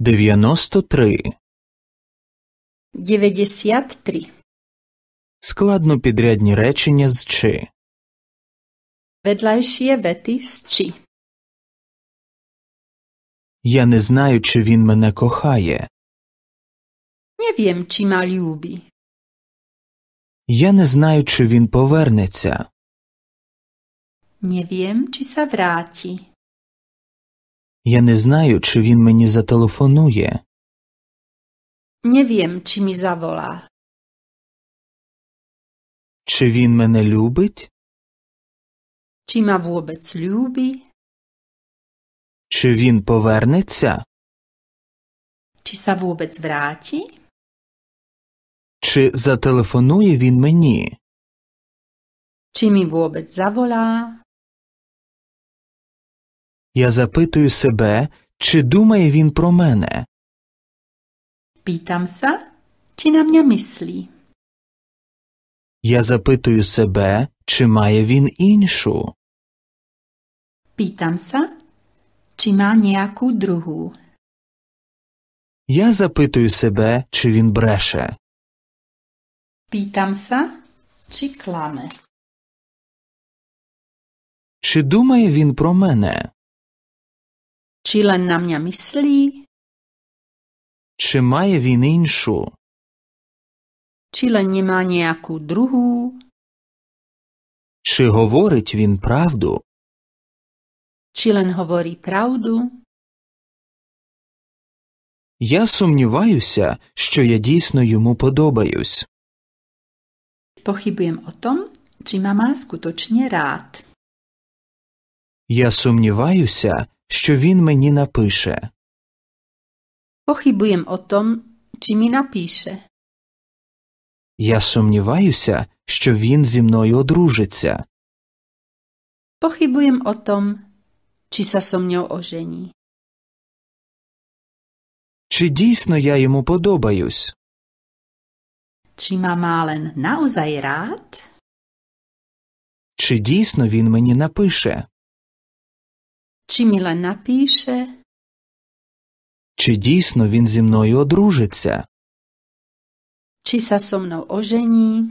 Дев'яносто три. Дев'ятдесят три. Складно підрядні речення з чи. Ведлайшіє вети з чи. Я не знаю, чи він мене кохає. Не вім, чи ма любі. Я не знаю, чи він повернеться. Не вім, чи са враті. Я не знаю, чи він мені зателефонує. Не wiem, czy mi zawola. Чи він мене любить? Чи ма wobec любі. Чи він повернеться? Чи са wobec враті? Чи зателефонує він мені? Чи мі wobec завола? Я запитую себе, чи думає він про мене. Пітам чи на мене мислі. Я запитую себе, чи має він іншу. Пітам са, чи ма ніяку другу. Я запитую себе, чи він бреше. Пітам чи кламе. Чи думає він про мене? Чи len na mňa myslí? Чи має він іншу? Чи len nemá nejakú druhú? Чи говорить він правду? Чи len говорí правду? Я сумніваюся, що я дійсно йому подобаюсь. Pochybujem чи мама či рад. má skutočne rád. Я сумніваюся, що він мені напише. Похибуєм о том, чи мі напише. Я сумніваюся, що він зі мною одружиться. Похибуєм о том, чи са со ожені. Чи дійсно я йому подобаюсь? Чи мамален Мален наузай рад? Чи дійсно він мені напише? Чи Міла напише? Чи дійсно він зі мною одружиться? Чи са со мною ожені?